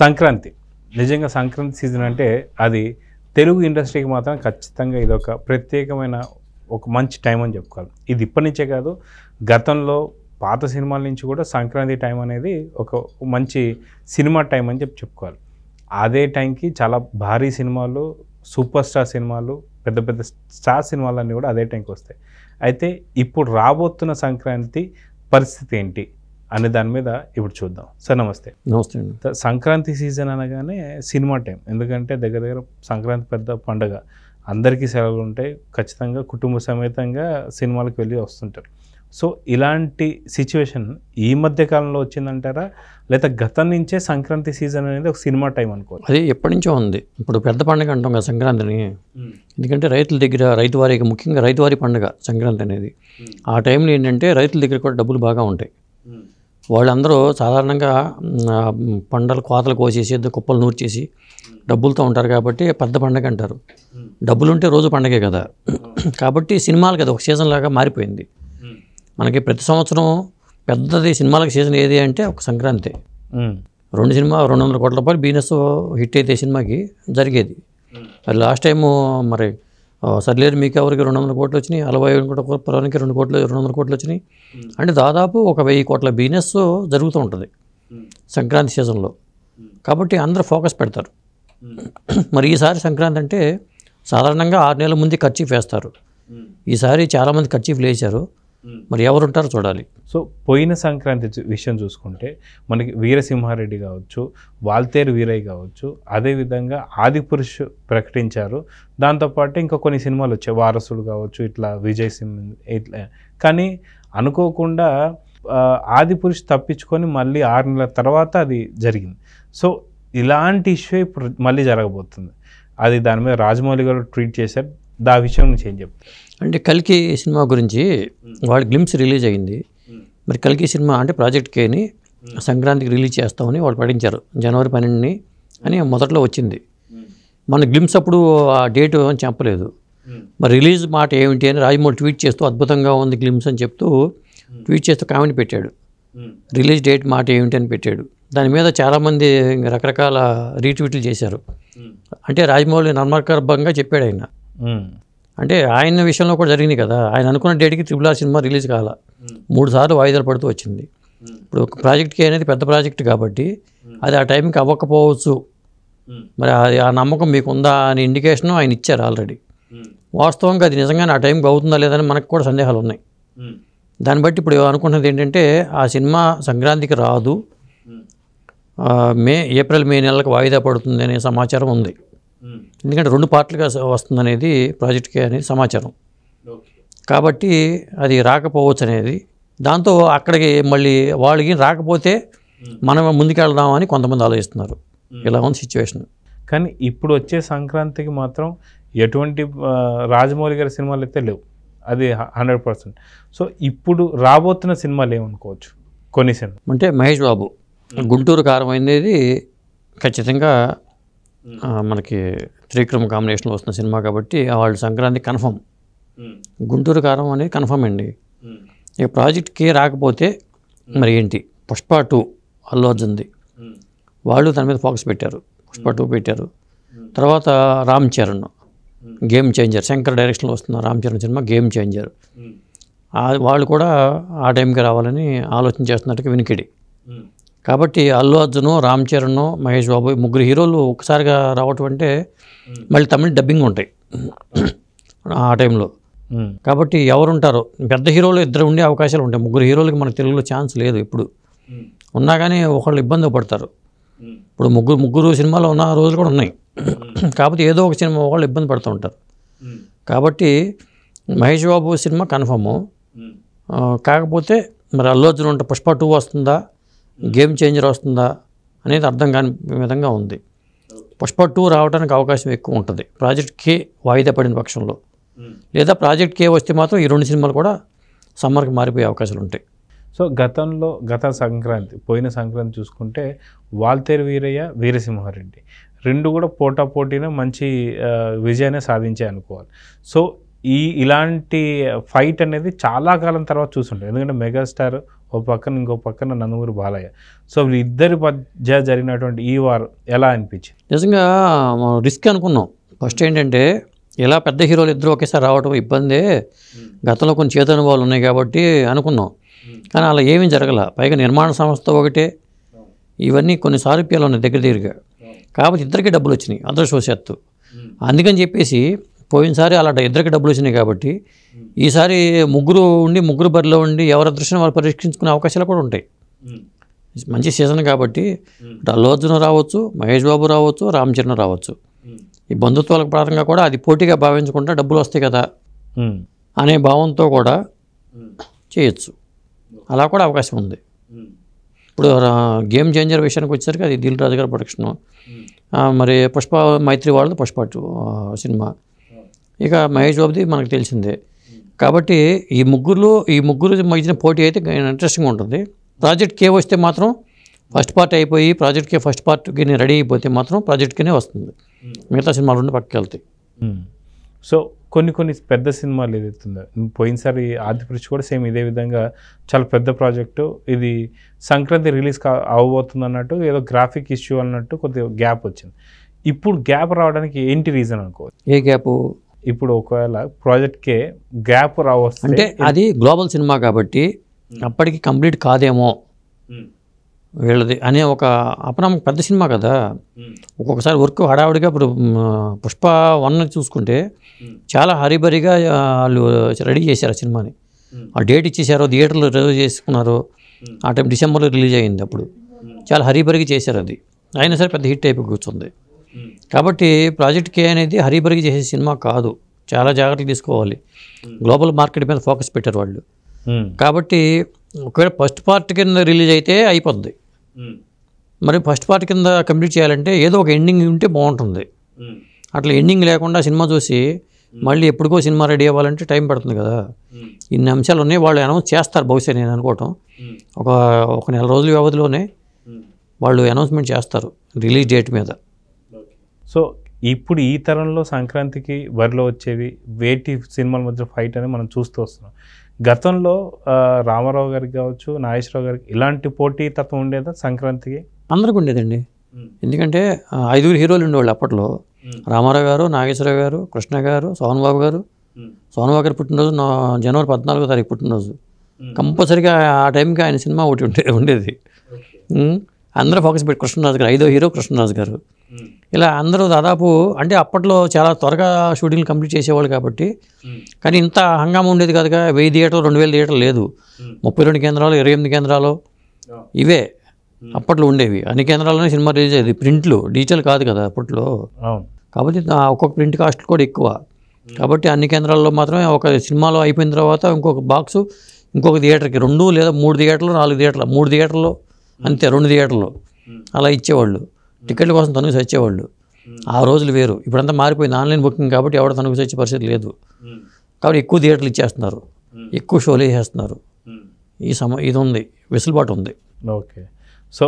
సంక్రాంతి నిజంగా సంక్రాంతి సీజన్ అంటే అది తెలుగు ఇండస్ట్రీకి మాత్రం ఖచ్చితంగా ఇది ఒక ప్రత్యేకమైన ఒక మంచి టైం అని చెప్పుకోవాలి ఇది ఇప్పటి నుంచే కాదు గతంలో పాత సినిమాల నుంచి కూడా సంక్రాంతి టైం అనేది ఒక మంచి సినిమా టైం అని చెప్పి చెప్పుకోవాలి అదే టైంకి చాలా భారీ సినిమాలు సూపర్ స్టార్ సినిమాలు పెద్ద పెద్ద స్టార్ సినిమాలన్నీ కూడా అదే టైంకి వస్తాయి అయితే ఇప్పుడు రాబోతున్న సంక్రాంతి పరిస్థితి ఏంటి అనే దాని మీద ఇప్పుడు చూద్దాం సార్ నమస్తే నమస్తే సంక్రాంతి సీజన్ అనగానే సినిమా టైం ఎందుకంటే దగ్గర దగ్గర సంక్రాంతి పెద్ద పండగ అందరికీ సెలవులు ఉంటాయి ఖచ్చితంగా కుటుంబ సమేతంగా సినిమాలకు వెళ్ళి వస్తుంటారు సో ఇలాంటి సిచ్యువేషన్ ఈ మధ్య కాలంలో వచ్చిందంటారా లేదా గతం నుంచే సంక్రాంతి సీజన్ అనేది ఒక సినిమా టైం అనుకోవాలి అది ఎప్పటి నుంచో ఉంది ఇప్పుడు పెద్ద పండుగ అంటాం కదా సంక్రాంతిని ఎందుకంటే రైతుల దగ్గర రైతు ముఖ్యంగా రైతువారి పండుగ సంక్రాంతి అనేది ఆ టైంలో ఏంటంటే రైతుల దగ్గర కూడా డబ్బులు బాగా ఉంటాయి వాళ్ళందరూ సాధారణంగా పండలు కోతలు కోసేసి కుప్పలు నూర్చేసి డబ్బులతో ఉంటారు కాబట్టి పెద్ద పండగ అంటారు డబ్బులుంటే రోజు పండగే కదా కాబట్టి సినిమాలు కదా ఒక సీజన్ లాగా మారిపోయింది మనకి ప్రతి సంవత్సరం పెద్దది సినిమాలకు సీజన్ ఏది అంటే ఒక సంక్రాంతి రెండు సినిమా రెండు వందల కోట్ల రూపాయలు బిజినెస్ హిట్ అయితే సినిమాకి జరిగేది మరి లాస్ట్ టైము మరి సర్లేరు మీకు ఎవరికి రెండు వందల కోట్లు వచ్చినాయి అలవై పొలానికి రెండు కోట్లు రెండు వందల కోట్లు వచ్చినాయి అంటే దాదాపు ఒక వెయ్యి కోట్ల బిజినెస్ జరుగుతూ ఉంటుంది సంక్రాంతి సీజన్లో కాబట్టి అందరూ ఫోకస్ పెడతారు మరి ఈసారి సంక్రాంతి అంటే సాధారణంగా ఆరు నెలల ముందు ఖర్చీఫ్ వేస్తారు ఈసారి చాలామంది ఖర్చీఫ్లు వేశారు మరి ఉంటారో చూడాలి సో పోయిన సంక్రాంతి విషయం చూసుకుంటే మనకి వీరసింహారెడ్డి కావచ్చు వాల్తేరు వీరయ్య కావచ్చు అదేవిధంగా ఆదిపురుషు ప్రకటించారు దాంతోపాటు ఇంకా కొన్ని సినిమాలు వచ్చాయి వారసుడు కావచ్చు ఇట్లా విజయ్ సింహ్ ఇట్లా కానీ అనుకోకుండా ఆదిపురుష్ తప్పించుకొని మళ్ళీ ఆరు నెలల తర్వాత అది జరిగింది సో ఇలాంటి ఇష్యూ ఇప్పుడు మళ్ళీ జరగబోతుంది అది దాని మీద రాజమౌళి గారు ట్వీట్ చేశారు దా విషయం నుంచి ఏం చెప్తారు అంటే కల్కి సినిమా గురించి వాళ్ళ గ్లిమ్స్ రిలీజ్ అయింది మరి కల్కి సినిమా అంటే ప్రాజెక్ట్ కేని సంక్రాంతికి రిలీజ్ చేస్తామని వాళ్ళు పడించారు జనవరి పన్నెండుని అని మొదట్లో వచ్చింది మన గ్లిమ్స్ అప్పుడు ఆ డేట్ అని చెప్పలేదు మరి రిలీజ్ మాట ఏమిటి అని రాజమౌళి ట్వీట్ చేస్తూ అద్భుతంగా ఉంది గ్లిమ్స్ అని చెప్తూ ట్వీట్ చేస్తూ కామెంట్ పెట్టాడు రిలీజ్ డేట్ మాట ఏమిటి అని పెట్టాడు దాని మీద చాలామంది రకరకాల రీట్వీట్లు చేశారు అంటే రాజమౌళి నర్మకర్భంగా చెప్పాడు ఆయన అంటే ఆయన విషయంలో కూడా జరిగింది కదా ఆయన అనుకున్న డేట్కి త్రిబుల్ ఆర్ సినిమా రిలీజ్ కాల మూడు సార్లు వాయిదాలు పడుతూ వచ్చింది ఇప్పుడు ఒక ప్రాజెక్ట్కి అనేది పెద్ద ప్రాజెక్ట్ కాబట్టి అది ఆ టైంకి అవ్వకపోవచ్చు మరి అది ఆ నమ్మకం మీకు ఉందా అనే ఇండికేషన్ ఆయన ఇచ్చారు ఆల్రెడీ వాస్తవంగా అది నిజంగానే ఆ టైంకి అవుతుందా లేదని మనకు కూడా సందేహాలు ఉన్నాయి దాన్ని బట్టి ఇప్పుడు అనుకుంటున్నది ఏంటంటే ఆ సినిమా సంక్రాంతికి రాదు మే ఏప్రిల్ మే నెలలకు వాయిదా పడుతుంది అనే సమాచారం ఉంది ఎందుకంటే రెండు పార్ట్లుగా వస్తుందనేది ప్రాజెక్ట్కే అనేది సమాచారం కాబట్టి అది రాకపోవచ్చు అనేది దాంతో అక్కడికి మళ్ళీ వాళ్ళకి రాకపోతే మనం ముందుకెళ్దామని కొంతమంది ఆలోచిస్తున్నారు ఇలా ఉంది సిచ్యువేషన్ కానీ ఇప్పుడు వచ్చే సంక్రాంతికి మాత్రం ఎటువంటి రాజమౌళి గారి సినిమాలు అయితే లేవు అది హండ్రెడ్ పర్సెంట్ సో ఇప్పుడు రాబోతున్న సినిమాలు ఏమనుకోవచ్చు కొన్ని సినిమా అంటే మహేష్ బాబు గుంటూరు కారం అనేది ఖచ్చితంగా మనకి త్రిక్రమ్ కాంబినేషన్లో వస్తున్న సినిమా కాబట్టి వాళ్ళు సంక్రాంతి కన్ఫర్మ్ గుంటూరు కారం అనేది కన్ఫర్మ్ అండి ఇక ప్రాజెక్ట్ కే రాకపోతే మరి ఏంటి పుష్ప టూ అల్లు అర్జున్ది వాళ్ళు దాని మీద ఫోకస్ పెట్టారు పుష్ప టూ పెట్టారు తర్వాత రామ్ చరణ్ గేమ్ చేంజర్ శంకర్ డైరెక్షన్లో వస్తున్న Ram Charan cinema game changer వాళ్ళు కూడా ఆ టైంకి రావాలని ఆలోచన చేస్తున్నట్టుగా వినికిడి కాబట్టి అల్లు అర్జును రామ్ చరణ్ మహేష్ బాబు ముగ్గురు హీరోలు ఒకసారిగా రావటం అంటే మళ్ళీ తమిళ డబ్బింగ్ ఉంటాయి ఆ టైంలో కాబట్టి ఎవరుంటారో పెద్ద హీరోలు ఇద్దరు ఉండే అవకాశాలు ఉంటాయి ముగ్గురు హీరోలకి మన తెలుగులో ఛాన్స్ లేదు ఇప్పుడు ఉన్నా కానీ ఒకళ్ళు ఇబ్బంది పడతారు ఇప్పుడు ముగ్గురు ముగ్గురు సినిమాలు ఉన్న రోజులు కూడా ఉన్నాయి కాకపోతే ఏదో ఒక సినిమా ఒకళ్ళు ఇబ్బంది పడుతూ ఉంటారు కాబట్టి మహేష్ బాబు సినిమా కన్ఫర్ము కాకపోతే మరి అల్లు అర్జున్ ఉంటే పుష్ప టూ వస్తుందా గేమ్ చేంజర్ వస్తుందా అనేది అర్థం కాని విధంగా ఉంది పుష్ప టూ రావడానికి అవకాశం ఎక్కువ ఉంటుంది ప్రాజెక్ట్ కే వాయిదా పడిన పక్షంలో లేదా ప్రాజెక్ట్ కే వస్తే మాత్రం ఈ రెండు సినిమాలు కూడా సమ్మర్కి మారిపోయే అవకాశాలు ఉంటాయి సో గతంలో గత సంక్రాంతి పోయిన సంక్రాంతి చూసుకుంటే వాల్తేరు వీరయ్య వీరసింహారెడ్డి రెండు కూడా పోటా పోటీన మంచి విజయాన్ని సాధించాయి అనుకోవాలి సో ఈ ఇలాంటి ఫైట్ అనేది చాలా కాలం తర్వాత చూసుంటాయి ఎందుకంటే మెగాస్టార్ ఓ పక్కన ఇంకో పక్కన నందమూరి బాలయ్య సో వీళ్ళిద్దరి మధ్య జరిగినటువంటి ఈ వార్ ఎలా అనిపించింది నిజంగా రిస్క్ అనుకున్నాం ఫస్ట్ ఏంటంటే ఇలా పెద్ద హీరోలు ఇద్దరు ఒకేసారి రావడం ఇబ్బందే గతంలో కొన్ని చేత అనుభవాలు ఉన్నాయి కాబట్టి అనుకున్నాం కానీ అలా ఏమీ జరగల పైగా నిర్మాణ సంస్థ ఒకటే ఇవన్నీ కొన్ని సారూప్యాలు ఉన్నాయి దగ్గర దగ్గరగా కాబట్టి ఇద్దరికీ డబ్బులు వచ్చినాయి అదృష్టవశాత్తు అందుకని చెప్పేసి పోయినసారి అలాంటి ఇద్దరికి డబ్బులు వచ్చినాయి కాబట్టి ఈసారి ముగ్గురు ఉండి ముగ్గురు బరిలో ఉండి ఎవరి అదృష్టం వాళ్ళు పరీక్షించుకునే అవకాశాలు కూడా ఉంటాయి మంచి సీజన్ కాబట్టి అల్లోర్జున రావచ్చు మహేష్ బాబు రావచ్చు రామ్ రావచ్చు ఈ బంధుత్వాలకు ప్రారంభంగా కూడా అది పోటీగా భావించకుండా డబ్బులు వస్తాయి కదా అనే భావంతో కూడా చేయొచ్చు అలా కూడా అవకాశం ఉంది ఇప్పుడు గేమ్ చేంజర్ విషయానికి వచ్చేసరికి అది దిల్ రాజుగారి గారి ప్రొడక్షన్ మరి పుష్ప మైత్రి వాళ్ళది పుష్ప సినిమా ఇక మహేష్ బాబుది మనకు తెలిసిందే కాబట్టి ఈ ముగ్గురులో ఈ ముగ్గురు మధ్యన పోటీ అయితే ఇంట్రెస్టింగ్ ఉంటుంది ప్రాజెక్ట్ కే వస్తే మాత్రం ఫస్ట్ పార్ట్ అయిపోయి ప్రాజెక్ట్ కే ఫస్ట్ పార్ట్ నేను రెడీ అయిపోతే మాత్రం ప్రాజెక్ట్ ప్రాజెక్ట్కేనే వస్తుంది hmm. మిగతా సినిమాలు ఉండి పక్కకి వెళ్తాయి సో hmm. కొన్ని కొన్ని పెద్ద సినిమాలు ఏదైతుందో పోయినసారి ఆదిపురుష్ కూడా సేమ్ ఇదే విధంగా చాలా పెద్ద ప్రాజెక్టు ఇది సంక్రాంతి రిలీజ్ కా అవబోతుంది అన్నట్టు ఏదో గ్రాఫిక్ ఇష్యూ అన్నట్టు కొద్దిగా గ్యాప్ వచ్చింది ఇప్పుడు గ్యాప్ రావడానికి ఏంటి రీజన్ అనుకో ఏ గ్యాపు ఇప్పుడు ఒకవేళ ప్రాజెక్ట్కే గ్యాప్ రావచ్చు అంటే అది గ్లోబల్ సినిమా కాబట్టి hmm. అప్పటికి కంప్లీట్ కాదేమో hmm. వీళ్ళది అనే ఒక అపనమ్మకం పెద్ద సినిమా కదా hmm. ఒక్కొక్కసారి వర్క్ హడావుడిగా ఇప్పుడు పుష్ప వన్ చూసుకుంటే చాలా హరిబరిగా వాళ్ళు రెడీ చేశారు ఆ సినిమాని ఆ డేట్ ఇచ్చేసారు థియేటర్లో రిలీజ్ చేసుకున్నారు ఆ టైం డిసెంబర్లో రిలీజ్ అయింది అప్పుడు చాలా హరిబరిగా చేశారు అది అయినా సరే పెద్ద హిట్ అయిపోయి కూర్చుంది కాబట్టి ప్రాజెక్ట్ కే అనేది హరిబరికి చేసే సినిమా కాదు చాలా జాగ్రత్తలు తీసుకోవాలి గ్లోబల్ మార్కెట్ మీద ఫోకస్ పెట్టారు వాళ్ళు కాబట్టి ఒకవేళ ఫస్ట్ పార్ట్ కింద రిలీజ్ అయితే అయిపోద్ది మరి ఫస్ట్ పార్ట్ కింద కంప్లీట్ చేయాలంటే ఏదో ఒక ఎండింగ్ ఉంటే బాగుంటుంది అట్లా ఎండింగ్ లేకుండా సినిమా చూసి మళ్ళీ ఎప్పుడుకో సినిమా రెడీ అవ్వాలంటే టైం పడుతుంది కదా ఇన్ని అంశాలు ఉన్నాయి వాళ్ళు అనౌన్స్ చేస్తారు బహుశా నేను అనుకోవటం ఒక ఒక నెల రోజుల వ్యవధిలోనే వాళ్ళు అనౌన్స్మెంట్ చేస్తారు రిలీజ్ డేట్ మీద సో ఇప్పుడు ఈ తరంలో సంక్రాంతికి వరిలో వచ్చేవి వేటి సినిమాల మధ్య ఫైట్ అని మనం చూస్తూ వస్తున్నాం గతంలో రామారావు గారికి కావచ్చు నాగేశ్వరరావు గారికి ఇలాంటి పోటీ తత్వం ఉండేదా సంక్రాంతికి అందరికి ఉండేదండి ఎందుకంటే ఐదుగురు హీరోలు ఉండేవాళ్ళు అప్పట్లో రామారావు గారు నాగేశ్వరరావు గారు కృష్ణ గారు సోహన్ గారు సోహన్ గారు పుట్టినరోజు జనవరి పద్నాలుగో తారీఖు పుట్టినరోజు కంపల్సరిగా ఆ టైంకి ఆయన సినిమా ఒకటి ఉండే ఉండేది అందరూ ఫోకస్ పెట్టి కృష్ణరాజు గారు ఐదో హీరో కృష్ణరాజు గారు ఇలా అందరూ దాదాపు అంటే అప్పట్లో చాలా త్వరగా షూటింగ్లు కంప్లీట్ చేసేవాళ్ళు కాబట్టి కానీ ఇంత హంగామా ఉండేది కదా వెయ్యి థియేటర్లు రెండు వేల థియేటర్లు లేదు ముప్పై రెండు కేంద్రాలు ఇరవై ఎనిమిది కేంద్రాలు ఇవే అప్పట్లో ఉండేవి అన్ని కేంద్రాల్లోనే సినిమా రిలీజ్ అయ్యేది ప్రింట్లు డిజిటల్ కాదు కదా అప్పట్లో కాబట్టి ఒక్కొక్క ప్రింట్ కాస్ట్ కూడా ఎక్కువ కాబట్టి అన్ని కేంద్రాల్లో మాత్రమే ఒక సినిమాలో అయిపోయిన తర్వాత ఇంకొక బాక్సు ఇంకొక థియేటర్కి రెండు లేదా మూడు థియేటర్లు నాలుగు థియేటర్లు మూడు థియేటర్లు అంతే రెండు థియేటర్లు అలా ఇచ్చేవాళ్ళు టికెట్ల కోసం తనుకు చచ్చేవాళ్ళు ఆ రోజులు వేరు ఇప్పుడంతా మారిపోయింది ఆన్లైన్ బుకింగ్ కాబట్టి ఎవరు తనుకు చచ్చే పరిస్థితి లేదు కాబట్టి ఎక్కువ థియేటర్లు ఇచ్చేస్తున్నారు ఎక్కువ షోలు వేసేస్తున్నారు ఈ సమ ఇది ఉంది వెసులుబాటు ఉంది ఓకే సో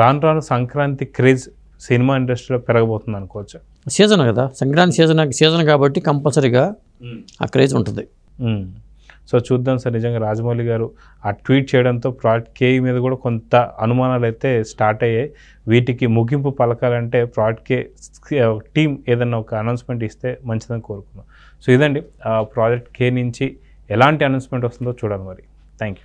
రాను రాను సంక్రాంతి క్రేజ్ సినిమా ఇండస్ట్రీలో పెరగబోతుంది అనుకోవచ్చు సీజన్ కదా సంక్రాంతి సీజన్ సీజన్ కాబట్టి కంపల్సరీగా ఆ క్రేజ్ ఉంటుంది సో చూద్దాం సార్ నిజంగా రాజమౌళి గారు ఆ ట్వీట్ చేయడంతో ప్రాజెక్ట్ కేఈ మీద కూడా కొంత అనుమానాలు అయితే స్టార్ట్ అయ్యాయి వీటికి ముగింపు పలకాలంటే ప్రాజెక్ట్ కే టీం ఏదన్నా ఒక అనౌన్స్మెంట్ ఇస్తే మంచిదని కోరుకున్నాం సో ఇదండి ప్రాజెక్ట్ కే నుంచి ఎలాంటి అనౌన్స్మెంట్ వస్తుందో చూడాలి మరి థ్యాంక్ యూ